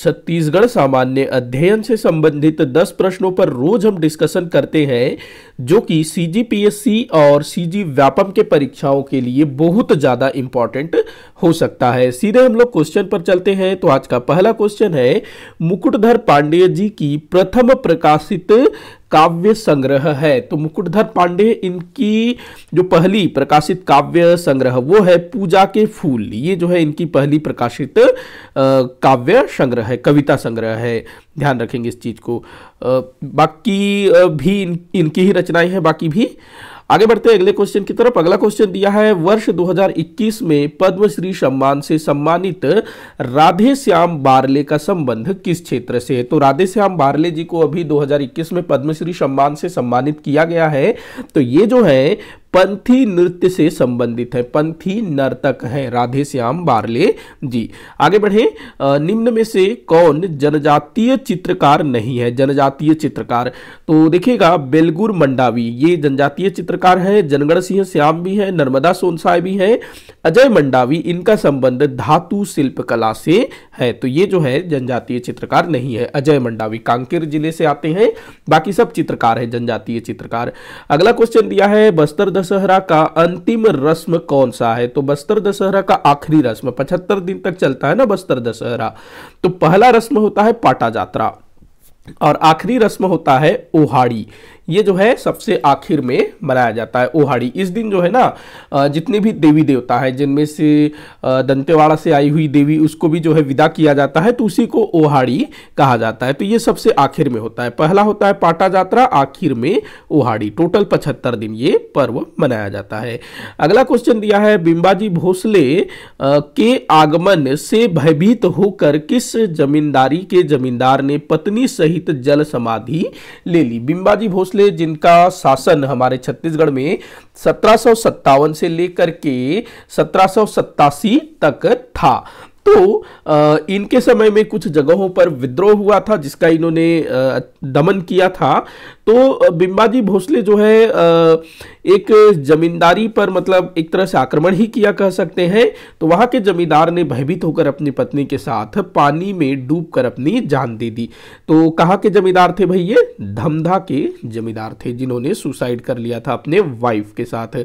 छत्तीसगढ़ सामान्य अध्ययन से संबंधित 10 प्रश्नों पर रोज हम डिस्कशन करते हैं जो कि सी जी पी एस सी और सी जी व्यापम के परीक्षाओं के लिए बहुत ज़्यादा इंपॉर्टेंट हो सकता है सीधे हम लोग क्वेश्चन पर चलते हैं तो आज का पहला क्वेश्चन है मुकुटधर पांडेय जी की प्रथम प्रकाशित काव्य संग्रह है तो मुकुटधर पांडे इनकी जो पहली प्रकाशित काव्य संग्रह वो है पूजा के फूल ये जो है इनकी पहली प्रकाशित काव्य संग्रह है कविता संग्रह है ध्यान रखेंगे इस चीज़ को बाकी भी इन, इनकी ही रचनाएं हैं बाकी भी आगे बढ़ते हैं अगले क्वेश्चन की तरफ अगला क्वेश्चन दिया है वर्ष 2021 में पद्मश्री सम्मान से सम्मानित राधे श्याम बारले का संबंध किस क्षेत्र से है तो राधे श्याम बारले जी को अभी 2021 में पद्मश्री सम्मान से सम्मानित किया गया है तो ये जो है पंथी नृत्य से संबंधित है पंथी नर्तक हैं राधे श्याम बारले जी आगे बढ़े निम्न में से कौन जनजातीय चित्रकार नहीं है जनजातीय चित्रकार तो देखिएगा बेलगुर मंडावी ये जनजातीय चित्रकार हैं जनगण सिंह श्याम भी हैं नर्मदा सोनसाय भी हैं अजय मंडावी इनका संबंध धातु शिल्प कला से है तो ये जो है जनजातीय चित्रकार नहीं है अजय मंडावी कांकेर जिले से आते हैं बाकी सब चित्रकार है जनजातीय चित्रकार अगला क्वेश्चन दिया है बस्तर दशहरा का अंतिम रस्म कौन सा है तो बस्तर दशहरा का आखिरी रस्म पचहत्तर दिन तक चलता है ना बस्तर दशहरा तो पहला रस्म होता है पाटा जात्रा और आखिरी रस्म होता है ओहाड़ी ये जो है सबसे आखिर में मनाया जाता है ओहाड़ी इस दिन जो है ना जितने भी देवी देवता है जिनमें से दंतेवाड़ा से आई हुई देवी उसको भी जो है विदा किया जाता है तो उसी को ओहाड़ी कहा जाता है तो ये सबसे आखिर में होता है पहला होता है पाटा जात्रा आखिर में ओहाड़ी टोटल पचहत्तर दिन ये पर्व मनाया जाता है अगला क्वेश्चन दिया है बिम्बाजी भोसले के आगमन से भयभीत होकर किस जमींदारी के जमींदार ने पत्नी सहित जल समाधि ले ली बिम्बाजी भोसले भोसले जिनका शासन हमारे छत्तीसगढ़ में सत्रह से लेकर के सत्रह तक था तो इनके समय में कुछ जगहों पर विद्रोह हुआ था जिसका इन्होंने दमन किया था तो बिंबाजी भोसले जो है एक जमींदारी पर मतलब एक तरह से आक्रमण ही किया कह सकते हैं तो वहां के जमींदार ने भयभीत होकर अपनी पत्नी के साथ पानी में डूब कर अपनी जान दे दी तो कहाँ के जमींदार थे भाई ये धमधा के जमींदार थे जिन्होंने सुसाइड कर लिया था अपने वाइफ के साथ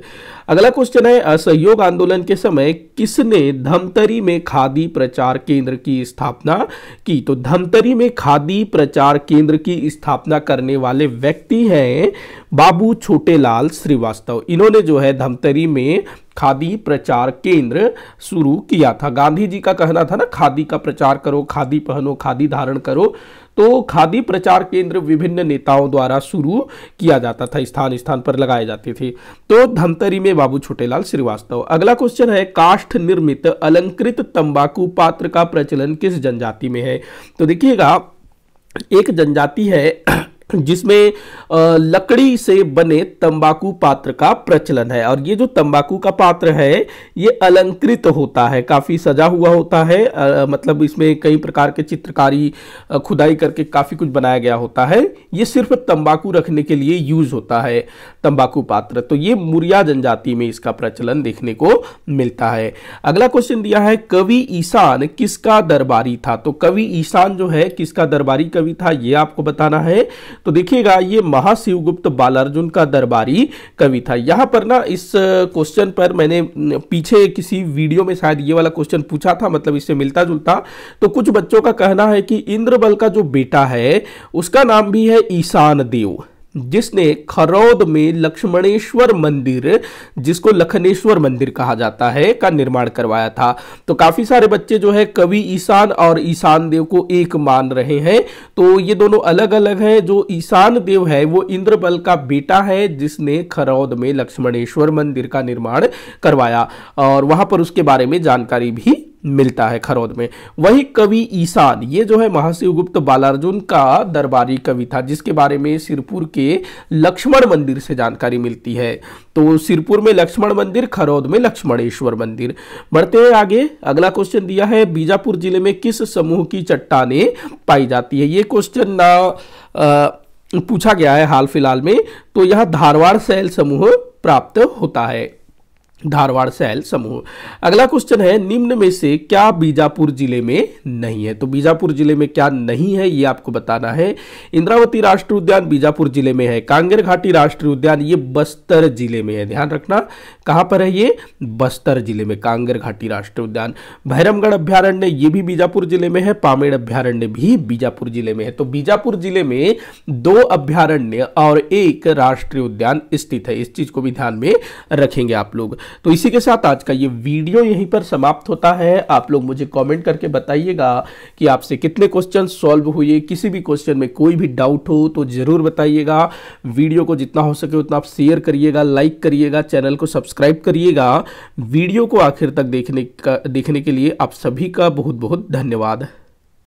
अगला क्वेश्चन है असहयोग आंदोलन के समय किसने धमतरी में खादी प्रचार केंद्र की स्थापना की तो धमतरी में खादी प्रचार केंद्र की स्थापना करने वाले व्यक्ति हैं बाबू छोटेलाल श्रीवास्तव इन्होंने जो है धमतरी में खादी प्रचार केंद्र शुरू किया था गांधी जी का कहना था ना खादी का प्रचार करो खादी पहनो खादी धारण करो तो खादी प्रचार केंद्र विभिन्न नेताओं द्वारा शुरू किया जाता था स्थान स्थान पर लगाए जाते थे तो धमतरी में बाबू छोटेलाल श्रीवास्तव अगला क्वेश्चन है काष्ठ निर्मित अलंकृत तंबाकू पात्र का प्रचलन किस जनजाति में है तो देखिएगा एक जनजाति है जिसमें लकड़ी से बने तंबाकू पात्र का प्रचलन है और ये जो तंबाकू का पात्र है ये अलंकृत होता है काफ़ी सजा हुआ होता है आ, मतलब इसमें कई प्रकार के चित्रकारी खुदाई करके काफ़ी कुछ बनाया गया होता है ये सिर्फ तंबाकू रखने के लिए यूज होता है तंबाकू पात्र तो ये मुरिया जनजाति में इसका प्रचलन देखने को मिलता है अगला क्वेश्चन दिया है कवि ईशान किसका दरबारी था तो कवि ईशान जो है किसका दरबारी कवि था ये आपको बताना है तो देखिएगा ये महाशिवगुप्त बालार्जुन का दरबारी कवि था यहाँ पर ना इस क्वेश्चन पर मैंने पीछे किसी वीडियो में शायद ये वाला क्वेश्चन पूछा था मतलब इससे मिलता जुलता तो कुछ बच्चों का कहना है कि इंद्रबल का जो बेटा है उसका नाम भी है ईशान देव जिसने खरौद में लक्ष्मणेश्वर मंदिर जिसको लखनेश्वर मंदिर कहा जाता है का निर्माण करवाया था तो काफ़ी सारे बच्चे जो है कवि ईशान और ईशान देव को एक मान रहे हैं तो ये दोनों अलग अलग हैं जो ईशान देव है वो इंद्रबल का बेटा है जिसने खरौद में लक्ष्मणेश्वर मंदिर का निर्माण करवाया और वहां पर उसके बारे में जानकारी भी मिलता है खरौद में वही कवि ईशान ये जो है महाशिवगुप्त बालार्जुन का दरबारी कवि था जिसके बारे में सिरपुर के लक्ष्मण मंदिर से जानकारी मिलती है तो सिरपुर में लक्ष्मण मंदिर खरौद में लक्ष्मणेश्वर मंदिर बढ़ते हैं आगे अगला क्वेश्चन दिया है बीजापुर जिले में किस समूह की चट्टाने पाई जाती है ये क्वेश्चन पूछा गया है हाल फिलहाल में तो यह धारवाड़ सैल समूह प्राप्त होता है धारवाड़ सैल समूह अगला क्वेश्चन है निम्न में से क्या बीजापुर जिले में नहीं है तो बीजापुर जिले में क्या नहीं है ये आपको बताना है इंद्रावती राष्ट्रीय उद्यान बीजापुर जिले में है कांगेर घाटी राष्ट्रीय उद्यान ये बस्तर जिले में है ध्यान रखना कहाँ पर है ये बस्तर जिले में कांगेर घाटी राष्ट्रीय उद्यान भैरमगढ़ अभ्यारण्य ये भी बीजापुर जिले में है पामेड़ अभ्यारण्य भी बीजापुर जिले में है तो बीजापुर जिले में दो अभ्यारण्य और एक राष्ट्रीय उद्यान स्थित है इस चीज को भी ध्यान में रखेंगे आप लोग तो इसी के साथ आज का ये वीडियो यहीं पर समाप्त होता है आप लोग मुझे कमेंट करके बताइएगा कि आपसे कितने क्वेश्चन सॉल्व हुए किसी भी क्वेश्चन में कोई भी डाउट हो तो ज़रूर बताइएगा वीडियो को जितना हो सके उतना आप शेयर करिएगा लाइक करिएगा चैनल को सब्सक्राइब करिएगा वीडियो को आखिर तक देखने का देखने के लिए आप सभी का बहुत बहुत धन्यवाद